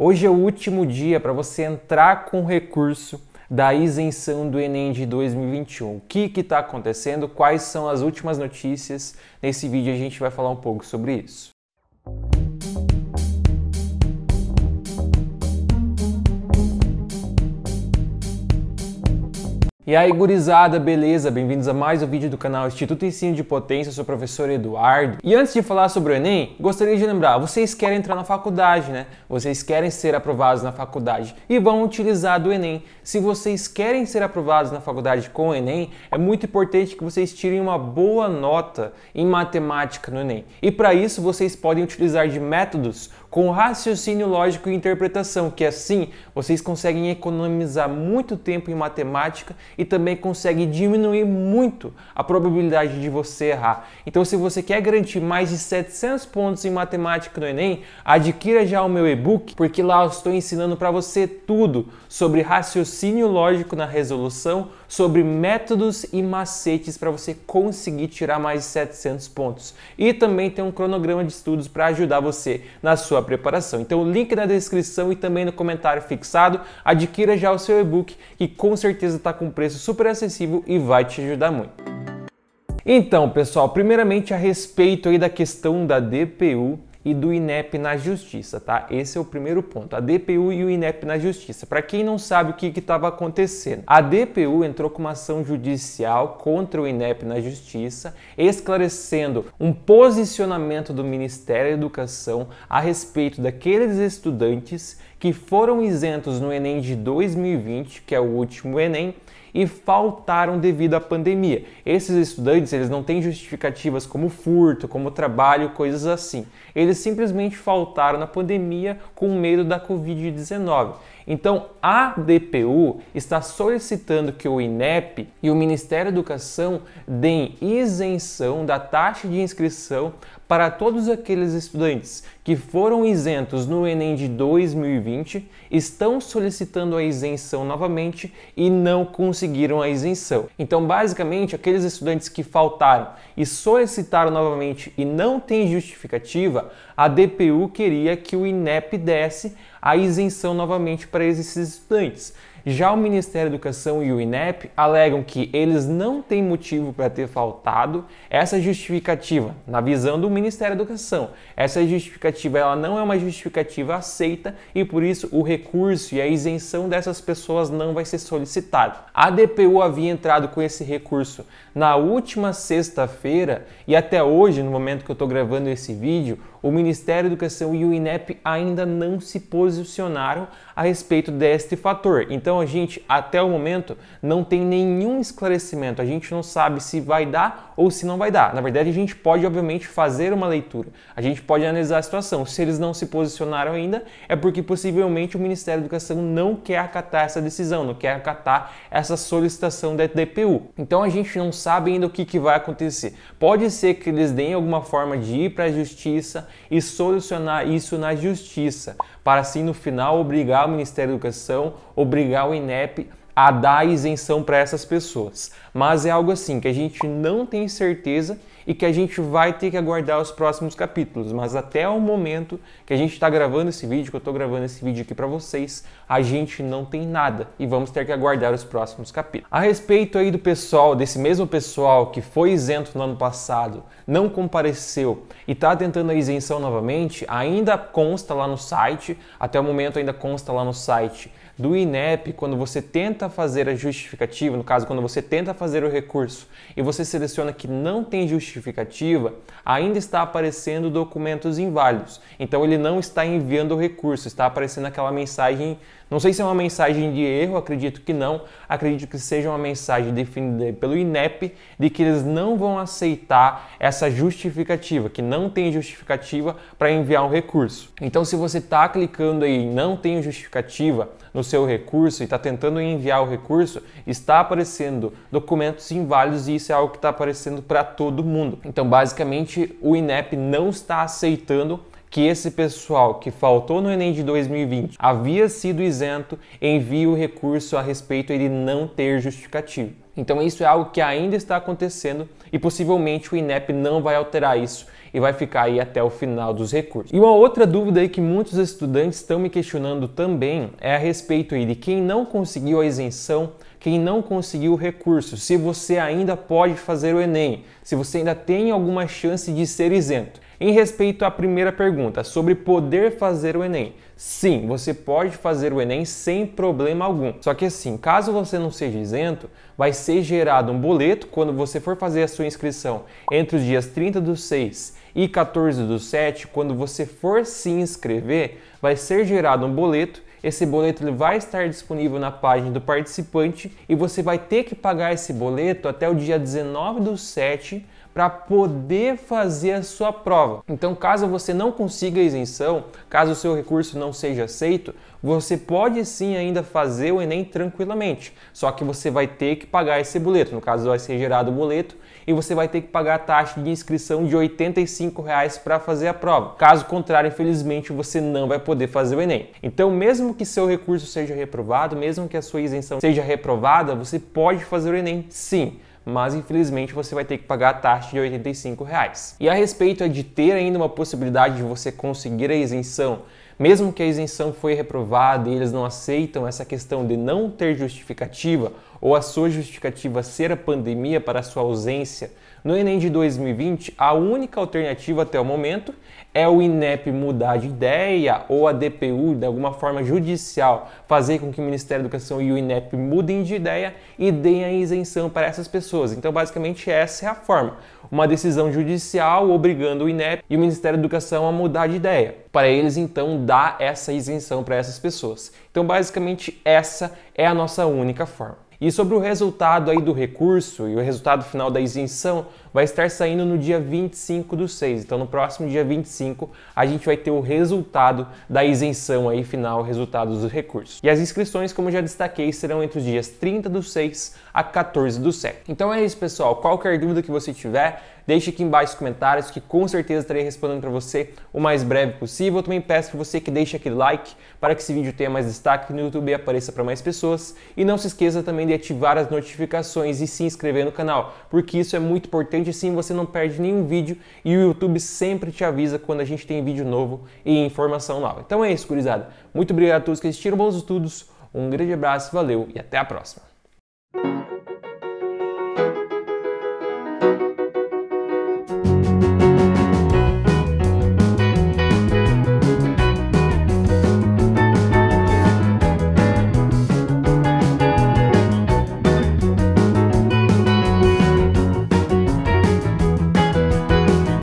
Hoje é o último dia para você entrar com recurso da isenção do Enem de 2021. O que está acontecendo? Quais são as últimas notícias? Nesse vídeo a gente vai falar um pouco sobre isso. E aí, gurizada, beleza? Bem-vindos a mais um vídeo do canal Instituto Ensino de Potência, sou o professor Eduardo. E antes de falar sobre o Enem, gostaria de lembrar, vocês querem entrar na faculdade, né? Vocês querem ser aprovados na faculdade e vão utilizar do Enem. Se vocês querem ser aprovados na faculdade com o Enem, é muito importante que vocês tirem uma boa nota em matemática no Enem. E para isso, vocês podem utilizar de métodos com raciocínio lógico e interpretação, que assim vocês conseguem economizar muito tempo em matemática e também consegue diminuir muito a probabilidade de você errar. Então, se você quer garantir mais de 700 pontos em matemática no Enem, adquira já o meu e-book, porque lá eu estou ensinando para você tudo sobre raciocínio lógico na resolução, sobre métodos e macetes para você conseguir tirar mais de 700 pontos. E também tem um cronograma de estudos para ajudar você na sua preparação. Então, o link na descrição e também no comentário fixado. Adquira já o seu e-book, que com certeza está com preço preço super acessível e vai te ajudar muito. Então, pessoal, primeiramente a respeito aí da questão da DPU e do INEP na justiça, tá? Esse é o primeiro ponto, a DPU e o INEP na justiça. Para quem não sabe o que estava acontecendo, a DPU entrou com uma ação judicial contra o INEP na justiça, esclarecendo um posicionamento do Ministério da Educação a respeito daqueles estudantes que foram isentos no Enem de 2020, que é o último Enem, e faltaram devido à pandemia. Esses estudantes, eles não têm justificativas como furto, como trabalho, coisas assim. Eles simplesmente faltaram na pandemia com medo da COVID-19. Então, a DPU está solicitando que o INEP e o Ministério da Educação deem isenção da taxa de inscrição para todos aqueles estudantes que foram isentos no Enem de 2020, estão solicitando a isenção novamente e não conseguiram a isenção. Então, basicamente, aqueles estudantes que faltaram e solicitaram novamente e não tem justificativa, a DPU queria que o INEP desse a isenção novamente para esses estudantes. Já o Ministério da Educação e o INEP alegam que eles não têm motivo para ter faltado essa justificativa, na visão do Ministério da Educação. Essa justificativa ela não é uma justificativa aceita e por isso o recurso e a isenção dessas pessoas não vai ser solicitado. A DPU havia entrado com esse recurso na última sexta-feira e até hoje, no momento que eu estou gravando esse vídeo, o Ministério da Educação e o INEP ainda não se posicionaram a respeito deste fator. Então a gente, até o momento, não tem nenhum esclarecimento. A gente não sabe se vai dar ou se não vai dar. Na verdade, a gente pode, obviamente, fazer uma leitura. A gente pode analisar a situação. Se eles não se posicionaram ainda, é porque possivelmente o Ministério da Educação não quer acatar essa decisão, não quer acatar essa solicitação da DPU. Então a gente não sabe ainda o que, que vai acontecer. Pode ser que eles deem alguma forma de ir para a justiça e solucionar isso na justiça, para assim no final obrigar o Ministério da Educação, obrigar o INEP a dar isenção para essas pessoas. Mas é algo assim que a gente não tem certeza e que a gente vai ter que aguardar os próximos capítulos. Mas até o momento que a gente está gravando esse vídeo, que eu estou gravando esse vídeo aqui para vocês, a gente não tem nada e vamos ter que aguardar os próximos capítulos. A respeito aí do pessoal, desse mesmo pessoal que foi isento no ano passado, não compareceu e está tentando a isenção novamente, ainda consta lá no site, até o momento ainda consta lá no site do INEP, quando você tenta fazer a justificativa, no caso, quando você tenta fazer o recurso e você seleciona que não tem justificativa, ainda está aparecendo documentos inválidos. Então ele não está enviando o recurso, está aparecendo aquela mensagem, não sei se é uma mensagem de erro, acredito que não, acredito que seja uma mensagem definida pelo INEP de que eles não vão aceitar essa justificativa, que não tem justificativa para enviar um recurso. Então se você está clicando aí não tem justificativa no seu recurso e está tentando enviar o recurso, está aparecendo documentos inválidos e isso é algo que está aparecendo para todo mundo. Então, basicamente, o INEP não está aceitando que esse pessoal que faltou no Enem de 2020 havia sido isento, envie o recurso a respeito ele não ter justificativo. Então isso é algo que ainda está acontecendo e possivelmente o INEP não vai alterar isso e vai ficar aí até o final dos recursos. E uma outra dúvida aí que muitos estudantes estão me questionando também é a respeito aí de quem não conseguiu a isenção, quem não conseguiu o recurso, se você ainda pode fazer o Enem, se você ainda tem alguma chance de ser isento. Em respeito à primeira pergunta, sobre poder fazer o Enem. Sim, você pode fazer o Enem sem problema algum. Só que assim, caso você não seja isento, vai ser gerado um boleto quando você for fazer a sua inscrição entre os dias 30 do 6 e 14 do 7, quando você for se inscrever, vai ser gerado um boleto. Esse boleto vai estar disponível na página do participante e você vai ter que pagar esse boleto até o dia 19 do 7 para poder fazer a sua prova. Então, caso você não consiga a isenção, caso o seu recurso não seja aceito, você pode sim ainda fazer o Enem tranquilamente, só que você vai ter que pagar esse boleto. No caso, vai ser gerado o boleto e você vai ter que pagar a taxa de inscrição de R$ 85 para fazer a prova. Caso contrário, infelizmente, você não vai poder fazer o Enem. Então, mesmo que seu recurso seja reprovado, mesmo que a sua isenção seja reprovada, você pode fazer o Enem sim mas infelizmente você vai ter que pagar a taxa de R$ 85. Reais. E a respeito é de ter ainda uma possibilidade de você conseguir a isenção mesmo que a isenção foi reprovada e eles não aceitam essa questão de não ter justificativa ou a sua justificativa ser a pandemia para a sua ausência no Enem de 2020, a única alternativa até o momento é o INEP mudar de ideia ou a DPU, de alguma forma judicial, fazer com que o Ministério da Educação e o INEP mudem de ideia e deem a isenção para essas pessoas. Então, basicamente, essa é a forma. Uma decisão judicial obrigando o INEP e o Ministério da Educação a mudar de ideia. Para eles, então, dar essa isenção para essas pessoas. Então, basicamente, essa é a nossa única forma. E sobre o resultado aí do recurso e o resultado final da isenção, vai estar saindo no dia 25 do 6. Então, no próximo dia 25, a gente vai ter o resultado da isenção aí final, resultado dos recursos. E as inscrições, como já destaquei, serão entre os dias 30 do 6 a 14 do 7. Então é isso, pessoal. Qualquer dúvida que você tiver, Deixe aqui embaixo os comentários que com certeza estarei respondendo para você o mais breve possível. Eu também peço para você que deixe aquele like para que esse vídeo tenha mais destaque no YouTube e apareça para mais pessoas. E não se esqueça também de ativar as notificações e se inscrever no canal, porque isso é muito importante, assim você não perde nenhum vídeo e o YouTube sempre te avisa quando a gente tem vídeo novo e informação nova. Então é isso, gurizada. Muito obrigado a todos que assistiram, bons estudos, um grande abraço, valeu e até a próxima.